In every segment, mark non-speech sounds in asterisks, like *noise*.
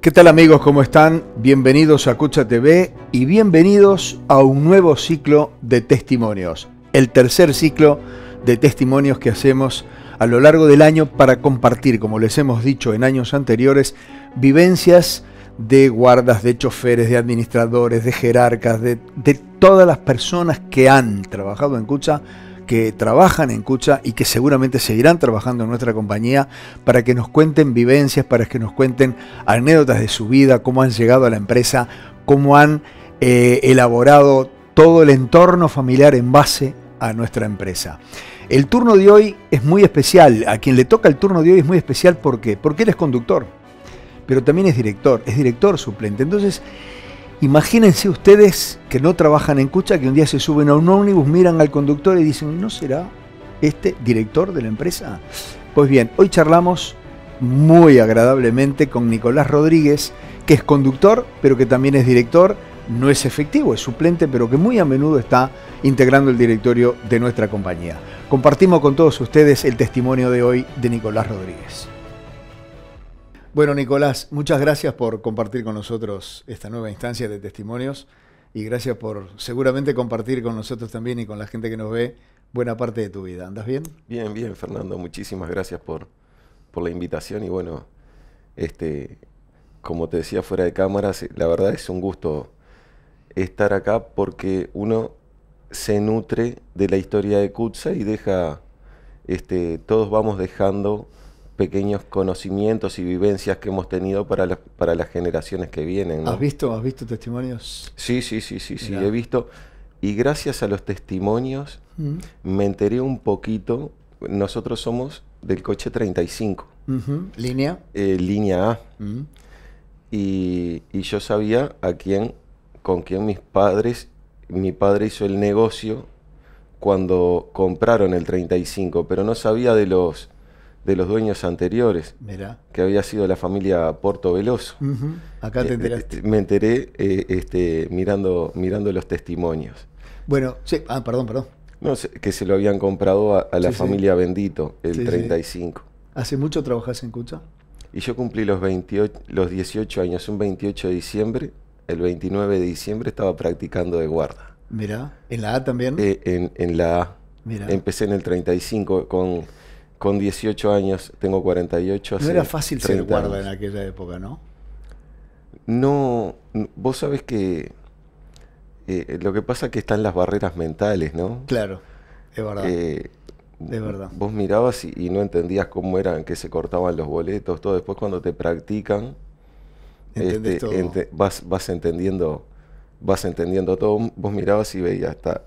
¿Qué tal amigos? ¿Cómo están? Bienvenidos a Cucha TV y bienvenidos a un nuevo ciclo de testimonios. El tercer ciclo de testimonios que hacemos a lo largo del año para compartir, como les hemos dicho en años anteriores, vivencias de guardas, de choferes, de administradores, de jerarcas, de, todas las personas que han trabajado en Cucha que trabajan en Cucha y que seguramente seguirán trabajando en nuestra compañía para que nos cuenten vivencias, para que nos cuenten anécdotas de su vida, cómo han llegado a la empresa, cómo han eh, elaborado todo el entorno familiar en base a nuestra empresa. El turno de hoy es muy especial. A quien le toca el turno de hoy es muy especial ¿por porque él es conductor, pero también es director, es director suplente. Entonces, Imagínense ustedes que no trabajan en Cucha, que un día se suben a un ómnibus, miran al conductor y dicen, ¿no será este director de la empresa? Pues bien, hoy charlamos muy agradablemente con Nicolás Rodríguez, que es conductor, pero que también es director, no es efectivo, es suplente, pero que muy a menudo está integrando el directorio de nuestra compañía. Compartimos con todos ustedes el testimonio de hoy de Nicolás Rodríguez. Bueno, Nicolás, muchas gracias por compartir con nosotros esta nueva instancia de testimonios y gracias por seguramente compartir con nosotros también y con la gente que nos ve buena parte de tu vida. ¿Andas bien? Bien, bien, Fernando. Muchísimas gracias por, por la invitación y bueno, este, como te decía fuera de cámaras, la verdad es un gusto estar acá porque uno se nutre de la historia de Kutza y deja, este, todos vamos dejando pequeños conocimientos y vivencias que hemos tenido para, para las generaciones que vienen. ¿Has visto? ¿Has visto testimonios? Sí, sí, sí, sí, sí, he visto. Y gracias a los testimonios mm. me enteré un poquito. Nosotros somos del coche 35. ¿Línea? Eh, línea A. Mm. y, y, yo sabía a quién, con quién mis padres, mi padre hizo el negocio cuando compraron el 35, pero no sabía de los de los dueños anteriores, que había sido la familia Porto Veloso. Acá eh, te eh, enteraste. me enteré eh, este, mirando, mirando los testimonios. Bueno, sí, ah, perdón, perdón. No, que se lo habían comprado a, la familia Bendito, el 35. ¿Hace mucho trabajas en Cucha? Y yo cumplí los, 28, los 18 años, un 28 de diciembre, el 29 de diciembre estaba practicando de guarda. Mirá, ¿en la A también? en, en, la A. Empecé en el 35 con con 18 años, tengo 48. No era fácil ser guarda en aquella época, ¿no? No, vos sabés que eh, eh, lo que pasa es que están las barreras mentales, ¿no? Claro, es verdad. Eh, es verdad. Vos mirabas y, no entendías cómo eran, que se cortaban los boletos, todo. Después cuando te practican, este, vas, vas entendiendo vas entendiendo todo. Vos mirabas y veías, está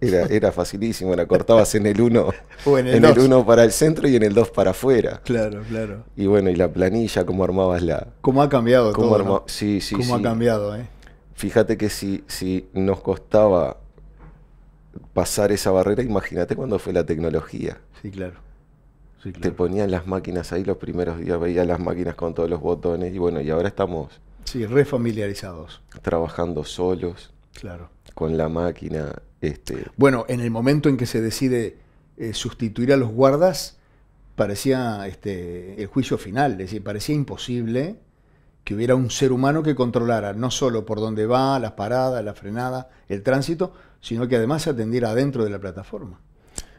era, facilísimo, la cortabas en el 1 *laughs* el, para el centro y en el 2 para afuera. Claro, claro. Y bueno, y la planilla, cómo armabas la... ¿Cómo ha cambiado todo? Sí, sí, ¿Cómo ha cambiado, eh? Fíjate que si, si nos costaba pasar esa barrera, imagínate cuando fue la tecnología. Sí, claro. Sí, Te ponían las máquinas ahí los primeros días, veían las máquinas con todos los botones y bueno, y ahora estamos... Sí, refamiliarizados. Trabajando solos. Claro. Con la máquina este, bueno, en el momento en que se decide eh, sustituir a los guardas, parecía este, el juicio final, es decir, parecía imposible que hubiera un ser humano que controlara no solo por dónde va, las paradas, la frenada, el tránsito, sino que además se atendiera adentro de la plataforma.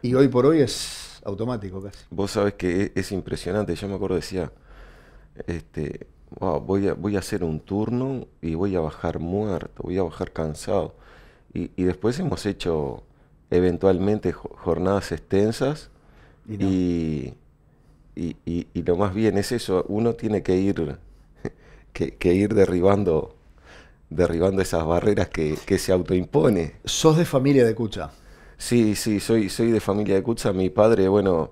Y hoy por hoy es automático casi. Vos sabés que e-, es, impresionante, yo me acuerdo decía, este, voy a hacer un turno y voy a bajar muerto, voy a bajar cansado. Y, después hemos hecho eventualmente jornadas extensas y, lo más bien es eso, uno tiene que ir, *laughs* que, ir derribando, derribando esas barreras que, que, se autoimpone. ¿Sos de familia de Cucha? Sí, sí, soy, soy de familia de Cucha. Mi padre, bueno,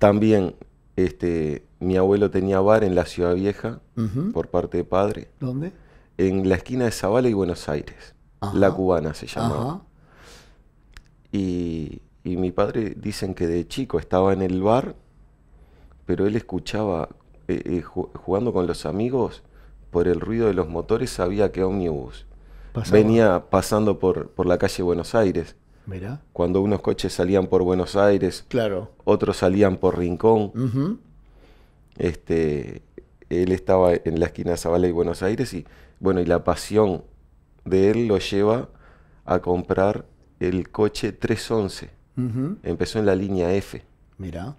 también, este, mi abuelo tenía bar en la Ciudad Vieja, por parte de padre. ¿Dónde? En la esquina de Zavala y Buenos Aires. La Cubana se llamaba. Y, mi padre dicen que de chico estaba en el bar, pero él escuchaba, eh, eh, jugando con los amigos, por el ruido de los motores sabía que ómnibus venía pasando por, por la calle Buenos Aires. Cuando unos coches salían por Buenos Aires, claro. otros salían por Rincón. este, él estaba en la esquina de Zavala y Buenos Aires y bueno, y la pasión de él lo lleva a comprar el coche 311. Empezó en la línea F. Mira.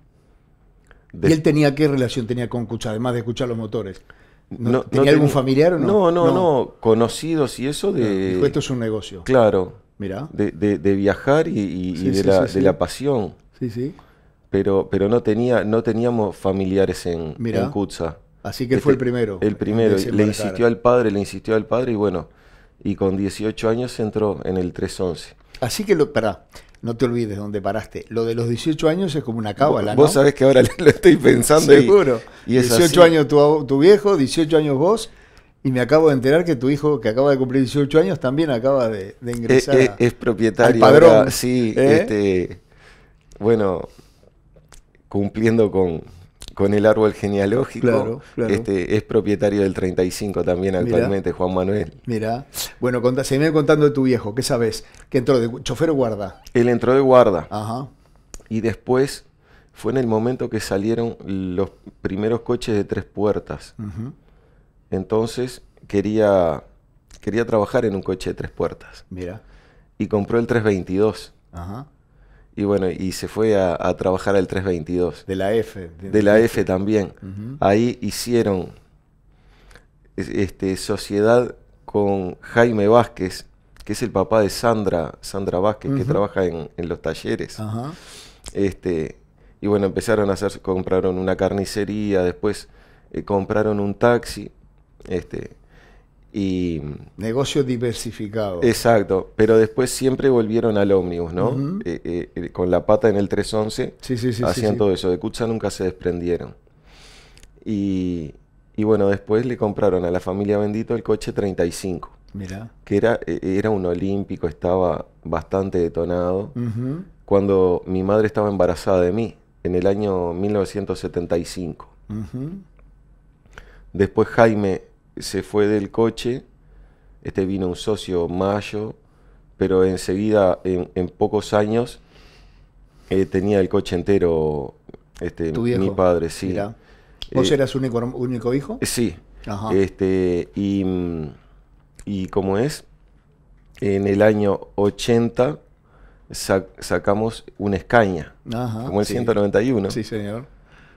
¿Y él tenía qué relación tenía con Cucha, además de escuchar los motores? ¿No, no, tenía algún familiar o no? No, no, no, conocidos y eso de... esto es un negocio. Claro. Mira. De, viajar y, de, la, pasión. Sí, sí. Pero, pero no, tenía, no teníamos familiares en, Kutsa Así que fue este, el primero. El primero. Le insistió al padre, le insistió al padre y bueno, y con 18 años entró en el 311. Así que, lo, pará, no te olvides dónde paraste. Lo de los 18 años es como una cábala, ¿no? Vos sabés que ahora *laughs* lo estoy pensando. Seguro. Y 18 años tu, viejo, 18 años vos. Y me acabo de enterar que tu hijo, que acaba de cumplir 18 años, también acaba de, eh, ingresar. Eh, es, propietario. Al padrón. sí, ¿eh? este, bueno, cumpliendo con, con el árbol genealógico, Este, es propietario del 35 también actualmente, Juan Manuel. mirá. Bueno, se viene contando de tu viejo, ¿qué sabes? ¿Que entró de chofer o guarda? Él entró de guarda. Ajá. Y después fue en el momento que salieron los primeros coches de tres puertas. Entonces quería, quería trabajar en un coche de tres puertas. Mira. Y compró el 322. Ajá. Y bueno, y se fue a, trabajar al 322. De la F. De, la F, también. Ahí hicieron este, sociedad con Jaime Vázquez, que es el papá de Sandra, Sandra Vázquez, que trabaja en, los talleres. Este, y bueno, empezaron a hacer, compraron una carnicería, después eh, compraron un taxi. Este, y, Negocio diversificado. Exacto, pero después siempre volvieron al ómnibus, ¿no? Eh, eh, con la pata en el 311, sí, hacían todo eso. De Kutza nunca se desprendieron. Y, y bueno, después le compraron a la familia Bendito el coche 35. Mirá. Que era, e, era un olímpico, estaba bastante detonado. Cuando mi madre estaba embarazada de mí, en el año 1975. Después Jaime se fue del coche. Este vino un socio mayo, pero enseguida, en, pocos años, eh, tenía el coche entero este, mi padre, sí. ¿Vos eh, eras único, único hijo? Eh, sí. Este, y, y como es, en el año 80 sacamos una escaña, Ajá, como el 191. Sí, señor.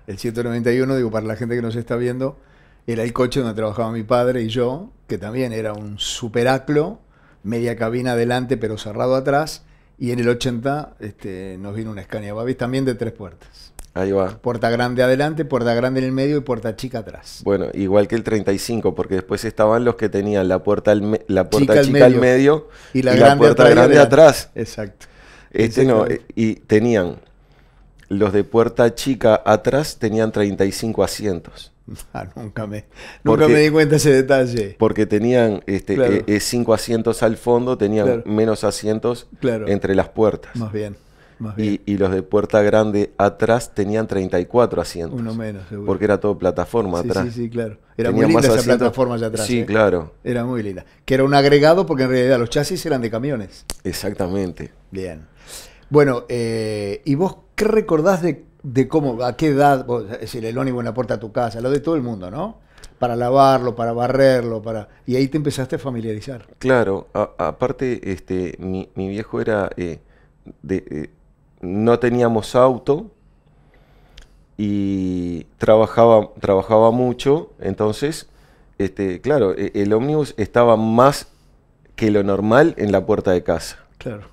El 191, digo, para la gente que nos está viendo, era el coche donde trabajaba mi padre y yo, que también era un superaclo, media cabina adelante pero cerrado atrás, y en el 80 este, nos vino una Scania Babis también de tres puertas. Ahí va. Puerta grande adelante, puerta grande en el medio y puerta chica atrás. Bueno, igual que el 35, porque después estaban los que tenían la puerta, la puerta chica, al, medio, y la, puerta grande atrás. Exacto. Este no, eh, y tenían los de puerta chica atrás tenían 35 asientos. *laughs* Ah, nunca me, nunca me di cuenta ese detalle. Porque tenían este, eh, eh, cinco asientos al fondo, tenían menos asientos entre las puertas. Más bien. Y, los de puerta grande atrás tenían 34 asientos. Uno menos, seguro. Porque era todo plataforma atrás. Sí, sí, claro. Era muy linda esa plataforma allá atrás. Sí, ¿eh? claro. Era muy linda. Que era un agregado porque en realidad los chasis eran de camiones. Exactamente. Bien. Bueno, eh, ¿y vos qué recordás de, cómo, a qué edad, vos, es decir, el ónibus en la puerta a tu casa, lo de todo el mundo, ¿no? Para lavarlo, para barrerlo, para... Y ahí te empezaste a familiarizar. Claro, aparte, este, mi, mi, viejo era... Eh, de, no teníamos auto y trabajaba, trabajaba mucho, entonces, este, claro, e, el ómnibus estaba más que lo normal en la puerta de casa. Claro,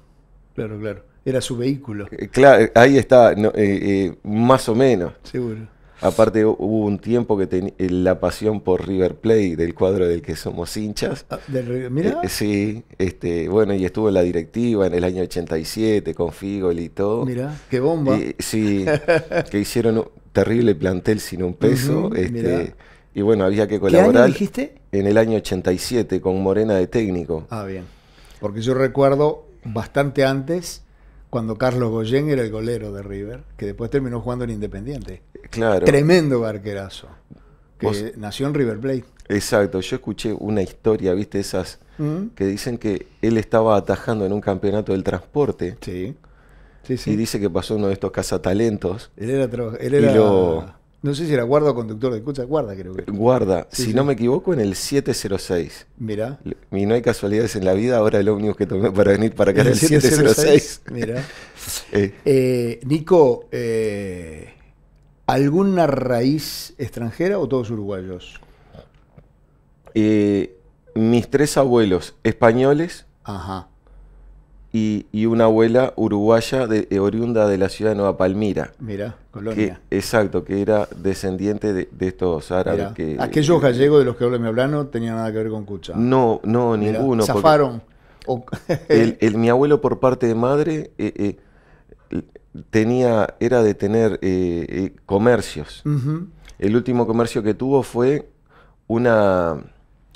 claro, claro. Era su vehículo. Eh, claro, ahí está, eh, eh, más o menos. Seguro. Aparte hubo un tiempo que tenía eh, la pasión por River Plate, del cuadro del que somos hinchas. Ah, eh, sí, este, bueno, y estuvo en la directiva en el año 87 con Figol y todo. Mira, qué bomba. Y, sí, *laughs* que hicieron un terrible plantel sin un peso. Este, y bueno, había que colaborar. ¿Qué dijiste? En el año 87 con Morena de técnico. Ah, bien. Porque yo recuerdo bastante antes cuando Carlos Goyen era el golero de River, que después terminó jugando en Independiente. Claro. Tremendo barquerazo. Que nació en River Plate. Exacto, yo escuché una historia, viste, esas mm. que dicen que él estaba atajando en un campeonato del transporte. Sí. sí, sí. Y dice que pasó uno de estos cazatalentos. Él era, él no sé si era guarda o conductor de escucha, guarda creo que. Guarda, si no me equivoco, en el 706. Mira, Y no hay casualidades en la vida, ahora el ómnibus que tomé para venir para acá era el, 706. Mira. *laughs* Eh. Eh, Nico, eh, ¿alguna raíz extranjera o todos uruguayos? mis tres abuelos españoles. Ajá y, una abuela uruguaya de, eh, oriunda de la ciudad de Nueva Palmira. Mira, Colonia. exacto, que era descendiente de, estos árabes Aquellos ah, eh, gallegos de los que habla mi hablano tenían nada que ver con Cucha. No, no, ninguno. Zafaron. *laughs* el, mi abuelo por parte de madre... Eh, tenía, era de tener comercios. El último comercio que tuvo fue una,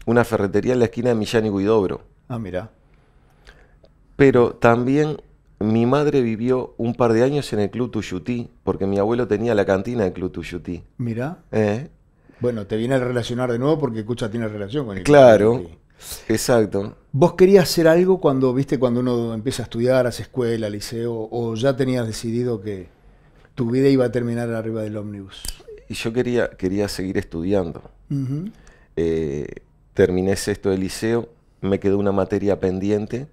una ferretería en la esquina de Millán y Guidobro. Ah, mira. Pero también mi madre vivió un par de años en el Club Tuyuti, porque mi abuelo tenía la cantina del Club Tuyuti. mira ¿Eh? Bueno, te viene a relacionar de nuevo porque escucha tiene relación con el Claro. Club Exacto. ¿Vos querías hacer algo cuando, viste, cuando uno empieza a estudiar, hace escuela, liceo, o ya tenías decidido que tu vida iba a terminar arriba del ómnibus? Y yo quería, quería seguir estudiando. Eh, terminé sexto de liceo, me quedó una materia pendiente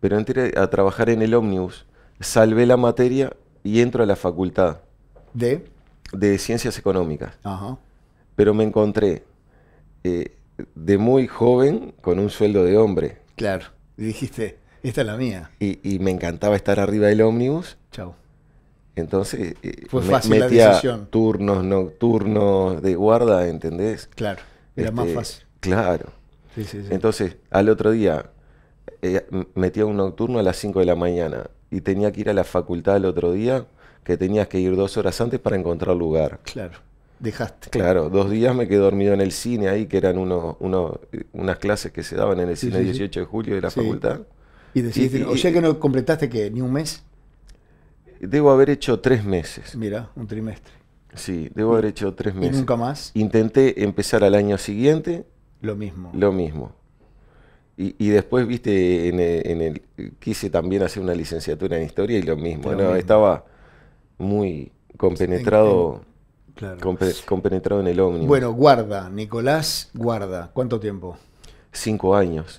pero entré a trabajar en el ómnibus, salvé la materia y entro a la facultad. ¿De? De Ciencias Económicas. Pero me encontré eh, de muy joven con un sueldo de hombre. Claro. Y dijiste, esta es la mía. Y, me encantaba estar arriba del ómnibus. chao Entonces, eh, Fue fácil la decisión. turnos, nocturnos de guarda, ¿entendés? Claro. Era este, más fácil. Claro. Sí, sí, sí. Entonces, al otro día metía un nocturno a las 5 de la mañana y tenía que ir a la facultad el otro día, que tenías que ir dos horas antes para encontrar lugar. Claro, dejaste. Claro, dos días me quedé dormido en el cine ahí, que eran uno, unas clases que se daban en el cine el 18 de julio de la facultad. Y decidiste, o sea que no completaste que ni un mes. Debo haber hecho tres meses. Mira, un trimestre. Sí, debo haber hecho tres meses. ¿Y nunca más? Intenté empezar al año siguiente. Lo mismo. Lo mismo. Y, después, viste, en quise también hacer una licenciatura en historia y lo mismo. ¿no? Estaba muy compenetrado, en, compenetrado en el ómnibus. Bueno, guarda, Nicolás, guarda. ¿Cuánto tiempo? Cinco años.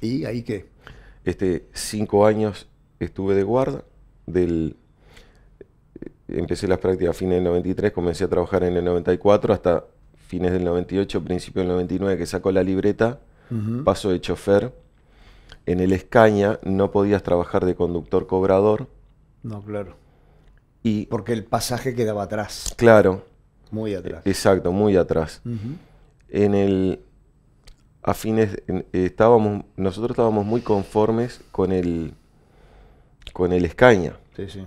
¿Y ahí qué? Este, cinco años estuve de guarda. Del, eh, empecé las prácticas a fines del 93, comencé a trabajar en el 94 hasta fines del 98, principio del 99, que saco la libreta paso de chofer. En el Escaña no podías trabajar de conductor cobrador. No, claro. Y, Porque el pasaje quedaba atrás. Claro. Muy e, atrás. Exacto, muy atrás. En el. A fines. estábamos, nosotros estábamos muy conformes con el. con el Escaña. Sí, sí.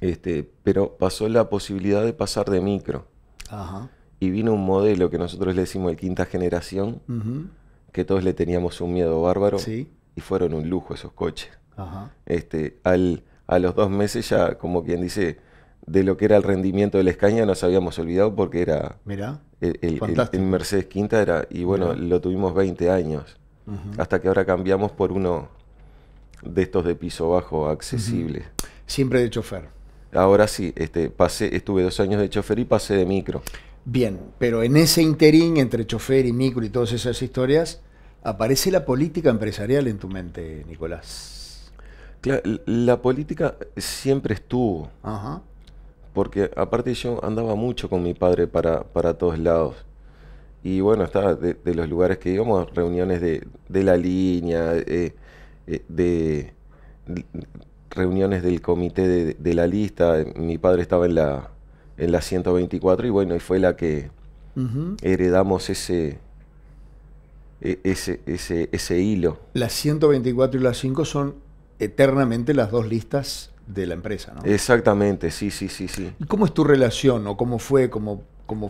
Este, pero pasó la posibilidad de pasar de micro. Ajá y vino un modelo que nosotros le decimos el quinta generación, que todos le teníamos un miedo bárbaro y fueron un lujo esos coches. Este, al, a los dos meses ya, como quien dice, de lo que era el rendimiento del Escaña nos habíamos olvidado porque era... Mirá, el, Mercedes Quinta era, y bueno, lo tuvimos 20 años, hasta que ahora cambiamos por uno de estos de piso bajo accesible. Siempre de chofer. Ahora sí, este, pasé, estuve dos años de chofer y pasé de micro. Bien, pero en ese interín entre chofer y micro y todas esas historias, aparece la política empresarial en tu mente, Nicolás. la política siempre estuvo. Porque aparte yo andaba mucho con mi padre para, para todos lados. Y bueno, estaba de, los lugares que íbamos, reuniones de, la línea, eh, eh, reuniones del comité de, la lista. Mi padre estaba en la, en la 124 y bueno, y fue la que heredamos ese, e, ese, ese, ese hilo. Las 124 y la 5 son eternamente las dos listas de la empresa, ¿no? Exactamente, sí, sí, sí, sí. cómo es tu relación o cómo fue, cómo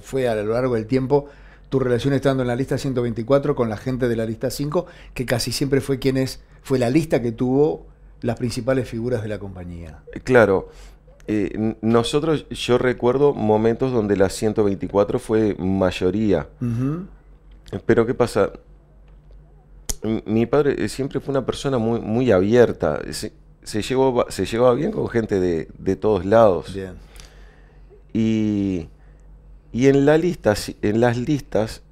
fue a lo largo del tiempo tu relación estando en la lista 124 con la gente de la lista 5, que casi siempre fue quienes fue la lista que tuvo las principales figuras de la compañía? Claro, eh, nosotros, yo recuerdo momentos donde la 124 fue mayoría. Pero ¿qué pasa? Mi padre eh, siempre fue una persona muy, muy abierta. Se, llevó, se llevaba bien con gente de, todos lados. Y, y, en, la lista, en las listas,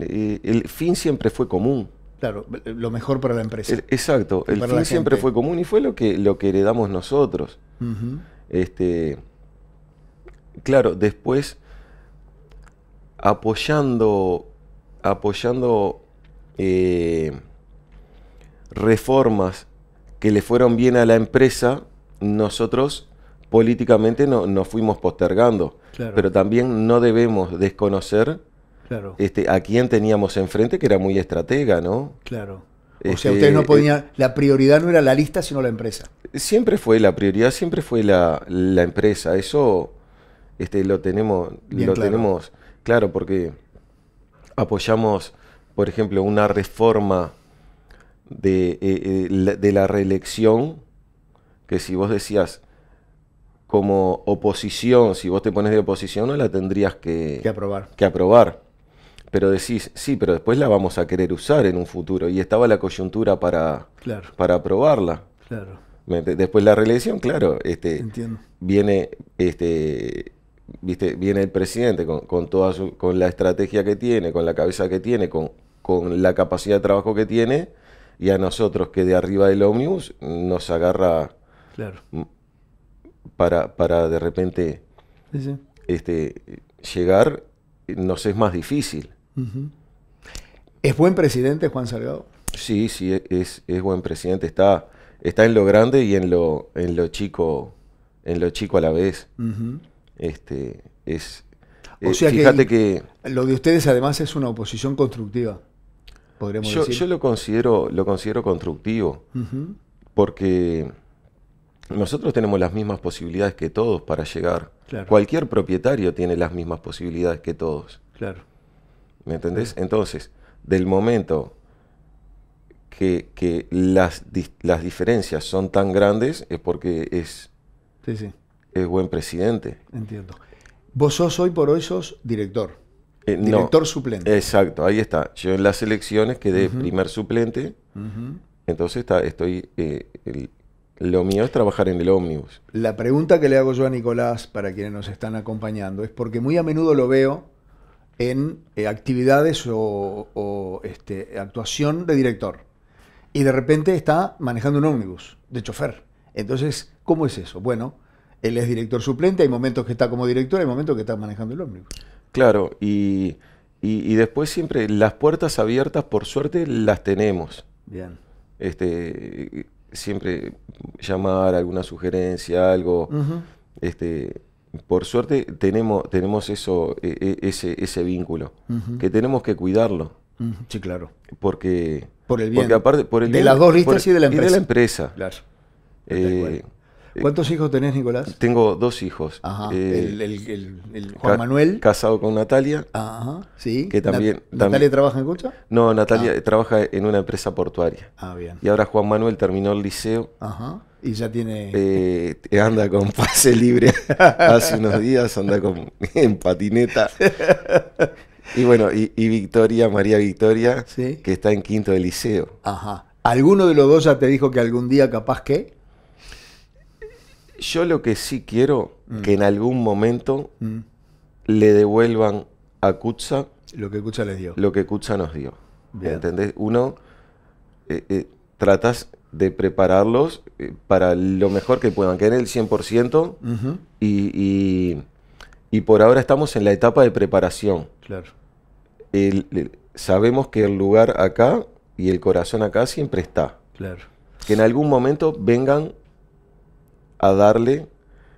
eh, el fin siempre fue común. Claro, lo mejor para la empresa. exacto, el fin siempre fue común y fue lo que, lo que heredamos nosotros. Este, claro, después apoyando, apoyando eh, reformas que le fueron bien a la empresa, nosotros políticamente no, nos fuimos postergando. Pero también no debemos desconocer este, a quién teníamos enfrente, que era muy estratega, ¿no? Claro. O sea, este, ustedes no eh, podían, la prioridad no era la lista, sino la empresa. Siempre fue la prioridad, siempre fue la, empresa. Eso este, lo tenemos, lo claro. tenemos claro porque apoyamos, por ejemplo, una reforma eh, eh, de, la reelección, que si vos decías como oposición, si vos te pones de oposición, no la tendrías que, Que aprobar pero decís, sí, pero después la vamos a querer usar en un futuro. Y estaba la coyuntura para, aprobarla. para probarla. Claro. Después la reelección, claro, este, viene, este, viste, viene el presidente con, con toda con la estrategia que tiene, con la cabeza que tiene, con, la capacidad de trabajo que tiene, y a nosotros que de arriba del ómnibus nos agarra para, para de repente Este, llegar nos es más difícil. ¿Es buen presidente Juan Salgado? Sí, sí, es, buen presidente. Está, está en lo grande y en lo, en lo chico, en lo chico a la vez. Este, es, o eh, sea fíjate que, Lo de ustedes además es una oposición constructiva. Podríamos yo, decir. yo lo considero, lo considero constructivo. Porque nosotros tenemos las mismas posibilidades que todos para llegar. Cualquier propietario tiene las mismas posibilidades que todos. Claro. ¿Me entendés? Entonces, del momento que, las, las, diferencias son tan grandes es porque es, buen presidente. Entiendo. Vos sos hoy por hoy sos director. Eh, director suplente. Exacto, ahí está. Yo en las elecciones quedé primer suplente. Entonces está, estoy. Eh, lo mío es trabajar en el ómnibus. La pregunta que le hago yo a Nicolás, para quienes nos están acompañando, es porque muy a menudo lo veo en eh, actividades o, este, actuación de director y de repente está manejando un ómnibus de chofer. Entonces, ¿cómo es eso? Bueno, él es director suplente, hay momentos que está como director, hay momentos que está manejando el ómnibus. Claro, y, después siempre las puertas abiertas, por suerte, las tenemos. Bien. Este, siempre llamar, alguna sugerencia, algo. este, por suerte tenemos, tenemos eso, e, e, ese, ese vínculo, que tenemos que cuidarlo. Sí, claro. Porque, por el bien. aparte, por el de las dos listas y de la empresa. Y de la empresa. Claro. Eh, eh, ¿Cuántos hijos tenés, Nicolás? Tengo dos hijos. Ajá. Eh, el, Juan Manuel. Casado con Natalia. Ajá. Sí. Que también, ¿Natalia trabaja en Cocha? No, Natalia ah. trabaja en una empresa portuaria. Ah, bien. Y ahora Juan Manuel terminó el liceo. Ajá. Y ya tiene. Eh, anda con pase libre *laughs* hace unos días, anda con, *laughs* en patineta. Y bueno, y, Victoria, María Victoria, que está en quinto de liceo. Ajá. ¿Alguno de los dos ya te dijo que algún día capaz que? Yo lo que sí quiero es mm. que en algún momento mm. le devuelvan a Kutza lo que Kutza les dio. Lo que nos dio. Bien. ¿Entendés? Uno eh, eh, tratas de prepararlos eh, para lo mejor que puedan, que en el 100% y, por ahora estamos en la etapa de preparación. Claro. sabemos que el lugar acá y el corazón acá siempre está. Claro. Que en algún momento vengan a darle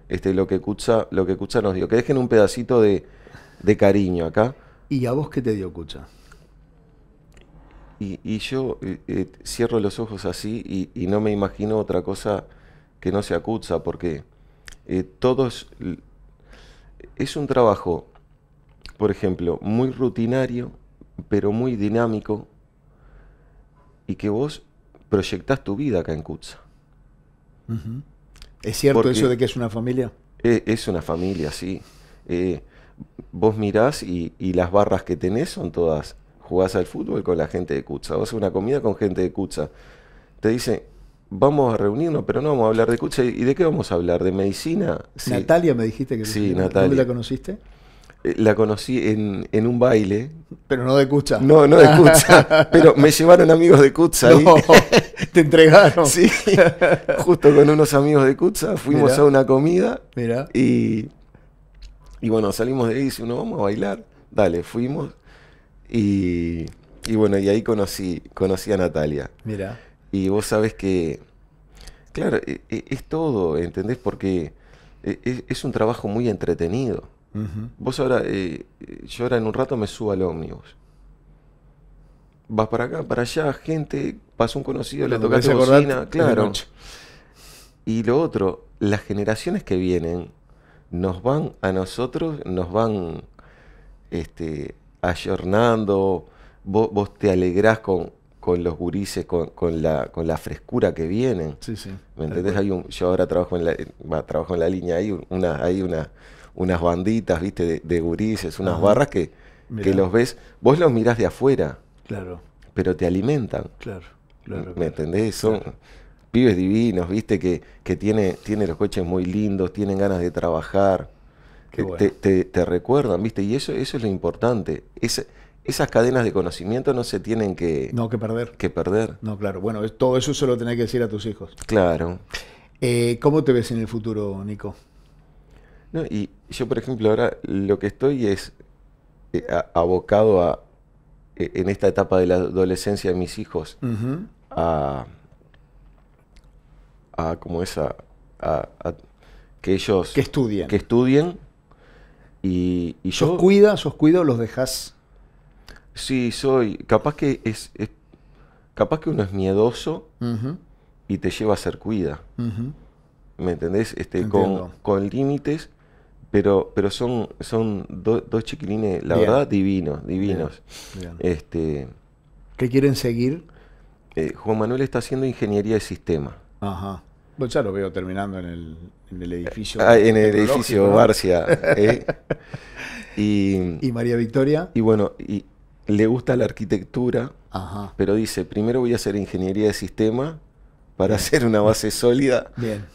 este, lo, que Kutsa, lo que nos dio. Que dejen un pedacito de, cariño acá. ¿Y a vos qué te dio Kutsa? Y, y yo eh, eh, cierro los ojos así y, no me imagino otra cosa que no sea Kutsa, porque eh, todos... Es un trabajo, por ejemplo, muy rutinario, pero muy dinámico, y que vos proyectás tu vida acá en Kutsa. ¿Es cierto eso de que es una familia? Eh, es, una familia, sí. Eh, vos mirás y, las barras que tenés son todas. Jugás al fútbol con la gente de Cucha, vas a una comida con gente de Cucha. Te dice, vamos a reunirnos, pero no vamos a hablar de Cucha. ¿Y de qué vamos a hablar? ¿De medicina? Natalia me dijiste que sí, ¿Tú la conociste? Eh, la conocí en, un baile. Pero no de Cucha. No, no de Cucha. *laughs* pero me llevaron amigos de Cucha. *laughs* te entregaron. Sí, justo con unos amigos de Kutsa Fuimos a una comida. mira Y, bueno, salimos de ahí y dice uno, vamos a bailar. Dale, fuimos. Y, bueno, y ahí conocí, conocí a Natalia. Mira. Y vos sabés que, claro, e, e, es, todo, ¿entendés? Porque e, es un trabajo muy entretenido. Vos ahora, eh, yo ahora en un rato me subo al ómnibus. Vas para acá, para allá, gente, pasó un conocido, le le tocaste cocina, claro. Y lo otro, las generaciones que vienen nos van a nosotros, nos van este, ayornando, vos, te alegrás con, con los gurises, con, la, con la frescura que vienen. ¿Me entendés? Hay yo ahora trabajo en la, trabajo en la línea, hay una, hay una unas banditas, viste, de, gurises, unas barras que, que, los ves, vos los mirás de afuera. Claro. Pero te alimentan. Claro, ¿Me entendés? Son pibes divinos, viste, que, que tiene, tiene los coches muy lindos, tienen ganas de trabajar. te, recuerdan, viste, y eso, eso es lo importante. Es, esas cadenas de conocimiento no se tienen que, no, que, perder. que perder. No, claro. Bueno, todo eso se lo tenés que decir a tus hijos. Claro. Eh, ¿Cómo te ves en el futuro, Nico? No, y yo, por ejemplo, ahora lo que estoy es eh, abocado a, e, en esta etapa de la adolescencia de mis hijos, a, a, como esa, a, que ellos... Que estudien. Que estudien. Y, y yo... ¿Sos cuida, cuido o los dejas? Sí, soy. Capaz que es, capaz que uno es miedoso y te lleva a ser cuida. ¿Me entendés? Este, con límites pero, pero son, son dos chiquilines, la verdad, divinos, divinos. Este, ¿Qué quieren seguir? Eh, Juan Manuel está haciendo ingeniería de sistema. Ajá. Bueno, ya lo veo terminando en el, edificio. Ah, en el edificio Barcia. Eh. *laughs* Y, y, María Victoria. Y bueno, y le gusta la arquitectura, Ajá. pero dice, primero voy a hacer ingeniería de sistema para hacer una base sólida. Bien.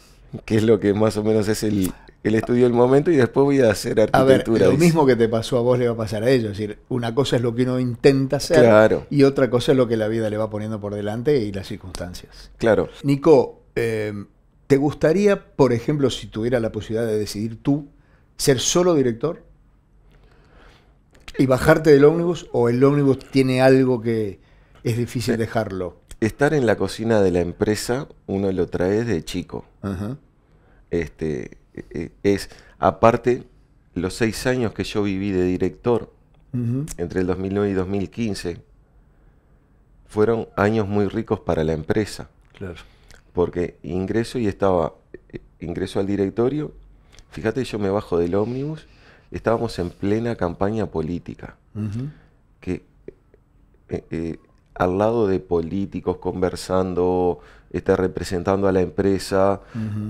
Que es lo que más o menos es el, el estudio el momento y después voy a hacer arquitectura. lo mismo que te pasó a vos le va a pasar a ellos. decir, una cosa es lo que uno intenta hacer claro. y otra cosa es lo que la vida le va poniendo por delante y las circunstancias. Claro. Nico, eh, ¿te gustaría, por ejemplo, si tuviera la posibilidad de decidir tú, ser solo director? ¿Y bajarte del ómnibus o el ómnibus tiene algo que es difícil eh, dejarlo? Estar en la cocina de la empresa, uno lo trae de chico. Este, eh, eh, es, aparte, los seis años que yo viví de director, entre el 2009 y 2015, fueron años muy ricos para la empresa. Claro. Porque ingreso y estaba, eh, ingreso al directorio, fíjate, yo me bajo del ómnibus, estábamos en plena campaña política, que al lado de políticos conversando, este, representando a la empresa,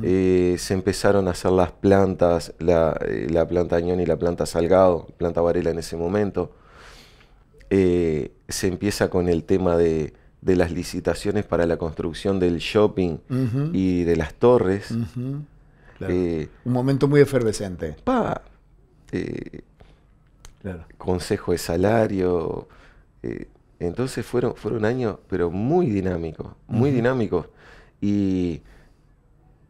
eh, se empezaron a hacer las plantas, eh, la, planta Añón y la planta Salgado, planta Varela en ese momento. Eh, se empieza con el tema de, las licitaciones para la construcción del shopping y de las torres. Un momento muy efervescente. Consejo de salario entonces fueron, fueron años, pero muy dinámico muy dinámico Y,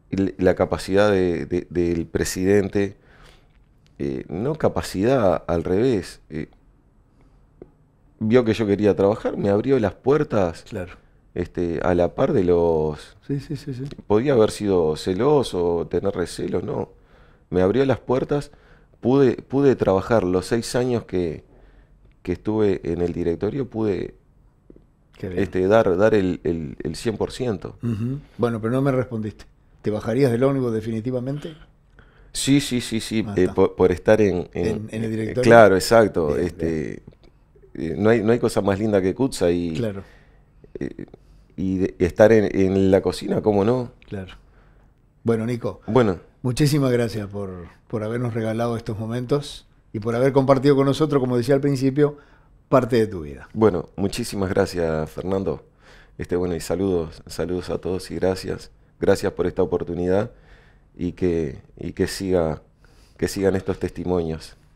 la capacidad del presidente, eh, no capacidad, al revés, eh, vio que yo quería trabajar, me abrió las puertas. Claro. Este, a la par de los... Sí, sí, sí, Podía haber sido celoso, tener recelo no. Me abrió las puertas, pude, pude trabajar los seis años que, que estuve en el directorio pude este, dar, dar el, el, 100%. Bueno, pero no me respondiste. ¿Te bajarías del ómnibus definitivamente? Sí, sí, sí, sí, ah, eh, por, estar en, en, el directorio. claro, exacto. este, eh, no, hay, cosa más linda que Kutza y, claro. Eh, y, estar en, la cocina, ¿cómo no? Claro. Bueno, Nico. Bueno. Muchísimas gracias por, por habernos regalado estos momentos y por haber compartido con nosotros, como decía al principio, parte de tu vida. Bueno, muchísimas gracias, Fernando. Este, bueno, y saludos, saludos a todos y gracias. Gracias por esta oportunidad y que, y que, siga, que sigan estos testimonios.